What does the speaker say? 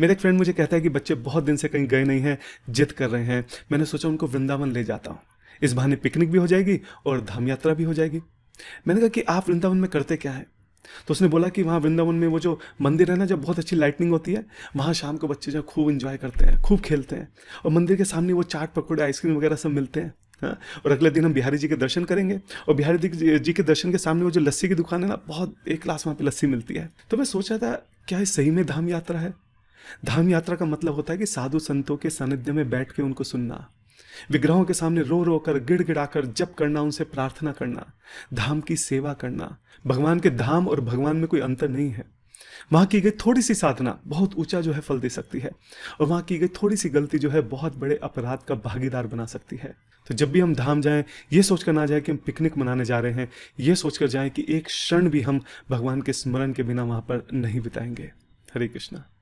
मेरा एक फ्रेंड मुझे कहता है कि बच्चे बहुत दिन से कहीं गए नहीं हैं जिद कर रहे हैं मैंने सोचा उनको वृंदावन ले जाता हूँ इस बहाने पिकनिक भी हो जाएगी और धाम यात्रा भी हो जाएगी मैंने कहा कि आप वृंदावन में करते क्या है तो उसने बोला कि वहाँ वृंदावन में वो जो मंदिर है ना जब बहुत अच्छी लाइटनिंग होती है वहाँ शाम को बच्चे जो खूब इन्जॉय करते हैं खूब खेलते हैं और मंदिर के सामने वो चाट पकौड़े आइसक्रीम वगैरह सब मिलते हैं हाँ और अगले दिन हम बिहारी जी के दर्शन करेंगे और बिहारी जी के दर्शन के सामने वो जो लस्सी की दुकान है ना बहुत एक क्लास वहाँ पे लस्सी मिलती है तो मैं सोचा था क्या ये सही में धाम यात्रा है धाम यात्रा का मतलब होता है कि साधु संतों के सानिध्य में बैठ के उनको सुनना विग्रहों के सामने रो रो कर गिड़ गिड़ाकर जप करना उनसे प्रार्थना करना धाम की सेवा करना भगवान के धाम और भगवान में कोई अंतर नहीं है वहां की गई थोड़ी सी साधना बहुत ऊंचा जो है फल दे सकती है और वहां की गई थोड़ी सी गलती जो है बहुत बड़े अपराध का भागीदार बना सकती है तो जब भी हम धाम जाएं ये सोचकर ना जाए कि हम पिकनिक मनाने जा रहे हैं ये सोचकर जाएं कि एक क्षण भी हम भगवान के स्मरण के बिना वहां पर नहीं बिताएंगे हरे कृष्णा